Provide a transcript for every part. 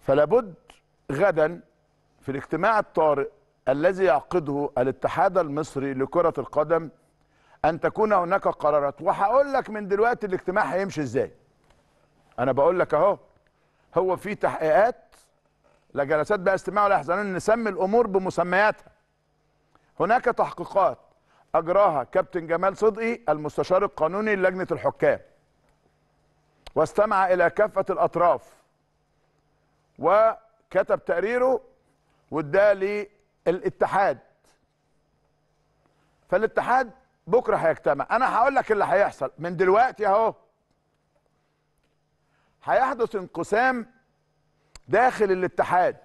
فلابد غدا في الاجتماع الطارئ الذي يعقده الاتحاد المصري لكرة القدم أن تكون هناك قرارات وهقول لك من دلوقتي الاجتماع هيمشي ازاي أنا بقول لك أهو هو في تحقيقات لا جلسات بقى استماع ولا يحزنون نسمي الأمور بمسمياتها هناك تحقيقات أجراها كابتن جمال صدقي المستشار القانوني للجنة الحكام واستمع إلى كافة الأطراف وكتب تقريره واداه للاتحاد فالاتحاد بكره هيجتمع انا هقول لك اللي هيحصل من دلوقتي اهو هيحدث انقسام داخل الاتحاد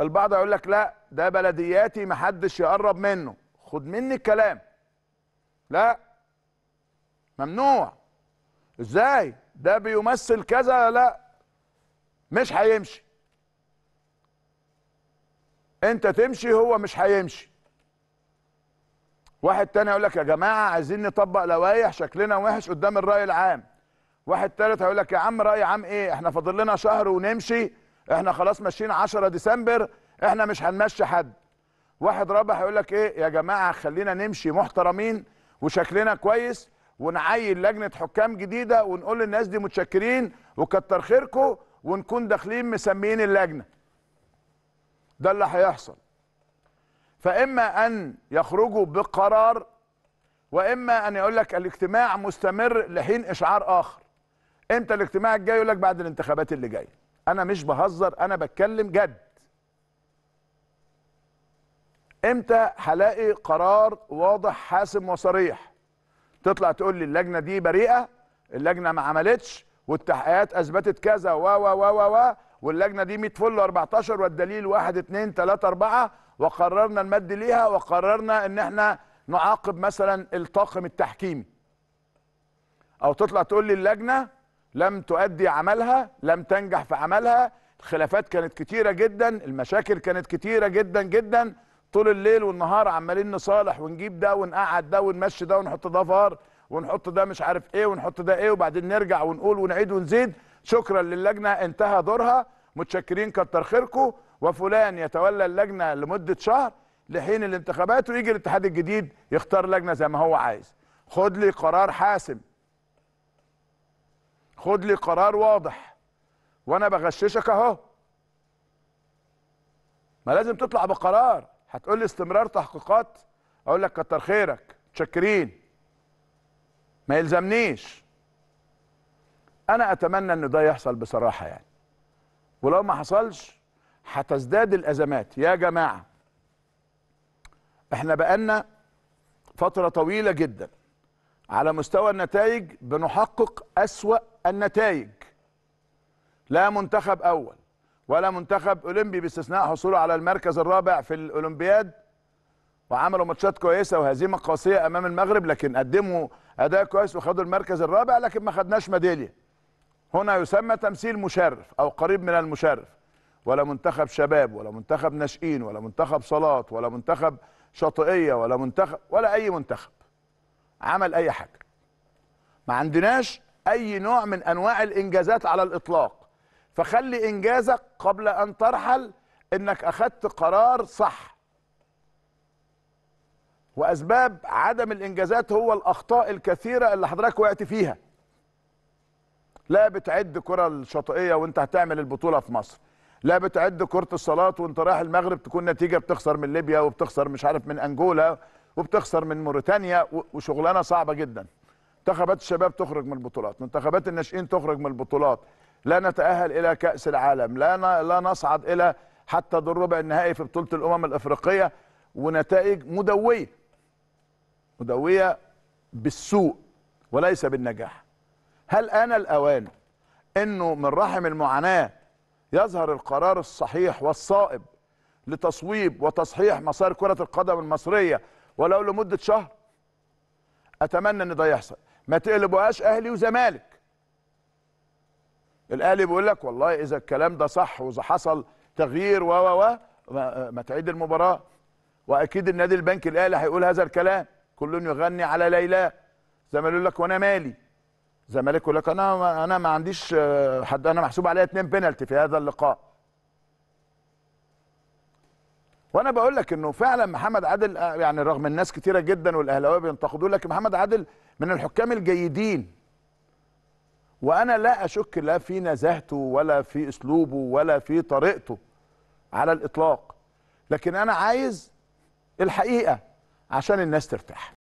البعض يقول لك لا ده بلدياتي محدش يقرب منه خد مني الكلام لا ممنوع ازاي ده بيمثل كذا لا مش هيمشي انت تمشي هو مش هيمشي واحد تاني يقول لك يا جماعه عايزين نطبق لوائح شكلنا وحش قدام الراي العام واحد تالت هيقول لك يا عم راي عام ايه احنا فاضل لنا شهر ونمشي احنا خلاص ماشيين 10 ديسمبر احنا مش هنمشي حد واحد رابع هيقول لك ايه يا جماعه خلينا نمشي محترمين وشكلنا كويس ونعين لجنه حكام جديده ونقول للناس دي متشكرين وكتر خيركم ونكون داخلين مسميين اللجنه ده اللي هيحصل فاما ان يخرجوا بقرار واما ان يقول لك الاجتماع مستمر لحين اشعار اخر امتى الاجتماع الجاي يقول لك بعد الانتخابات اللي جايه انا مش بهزر انا بتكلم جد امتى هلاقي قرار واضح حاسم وصريح تطلع تقول لي اللجنه دي بريئه اللجنه ما عملتش والتحقيقات اثبتت كذا و و و و واللجنه دي 100 فل 14 والدليل 1 2 3 4 وقررنا المد ليها وقررنا ان احنا نعاقب مثلا الطاقم التحكيمي او تطلع تقول لي اللجنه لم تؤدي عملها لم تنجح في عملها الخلافات كانت كتيره جدا المشاكل كانت كتيره جدا جدا طول الليل والنهار عمالين نصالح ونجيب ده ونقعد ده ونمشي ده ونحط ده فار ونحط ده مش عارف ايه ونحط ده ايه وبعدين نرجع ونقول ونعيد ونزيد شكرا للجنه انتهى دورها متشكرين كتر خيركم وفلان يتولى اللجنه لمده شهر لحين الانتخابات ويجي الاتحاد الجديد يختار لجنه زي ما هو عايز خد لي قرار حاسم خد لي قرار واضح وانا بغششك اهو ما لازم تطلع بقرار هتقول لي استمرار تحقيقات اقول لك كتر خيرك متشكرين ما يلزمنيش انا اتمنى ان ده يحصل بصراحه يعني ولو ما حصلش هتزداد الازمات يا جماعه احنا بقالنا فتره طويله جدا على مستوى النتائج بنحقق اسوا النتائج لا منتخب اول ولا منتخب اولمبي باستثناء حصوله على المركز الرابع في الاولمبياد وعملوا ماتشات كويسه وهزيمه قاسيه امام المغرب لكن قدموا اداء كويس وخدوا المركز الرابع لكن ما خدناش ميداليه هنا يسمى تمثيل مشرف او قريب من المشرف ولا منتخب شباب ولا منتخب ناشئين ولا منتخب صالات ولا منتخب شاطئيه ولا منتخب ولا اي منتخب عمل اي حاجه ما عندناش اي نوع من انواع الانجازات على الاطلاق فخلي انجازك قبل ان ترحل انك اخذت قرار صح واسباب عدم الانجازات هو الاخطاء الكثيره اللي حضرتك وقعت فيها لا بتعد كره الشاطئيه وانت هتعمل البطوله في مصر لا بتعد كره الصالات وانت رايح المغرب تكون نتيجه بتخسر من ليبيا وبتخسر مش عارف من انجولا وبتخسر من موريتانيا وشغلانه صعبه جدا منتخبات الشباب تخرج من البطولات منتخبات الناشئين تخرج من البطولات لا نتاهل الى كاس العالم لا لا نصعد الى حتى دور ربع النهائي في بطوله الامم الافريقيه ونتائج مدويه مدويه بالسوء وليس بالنجاح هل انا الاوان انه من رحم المعاناه يظهر القرار الصحيح والصائب لتصويب وتصحيح مسار كره القدم المصريه ولو لمده شهر اتمنى ان ده يحصل ما تقلبوهاش اهلي وزمالك الاهلي بيقول لك والله اذا الكلام ده صح واذا حصل تغيير و و و ما تعيد المباراه واكيد النادي البنك الاهلي هيقول هذا الكلام كل يغني على ليلى زي ما يقول لك وانا مالي الزمالك يقول لك انا انا ما عنديش آه، حد انا محسوب عليا اثنين بينالتي في هذا اللقاء وانا بقول لك انه فعلا محمد عادل آه، يعني رغم الناس كثيره جدا والاهلاويه بينتقدوه لكن محمد عادل من الحكام الجيدين وانا لا اشك لا في نزاهته ولا في اسلوبه ولا في طريقته على الاطلاق لكن انا عايز الحقيقه عشان الناس ترتاح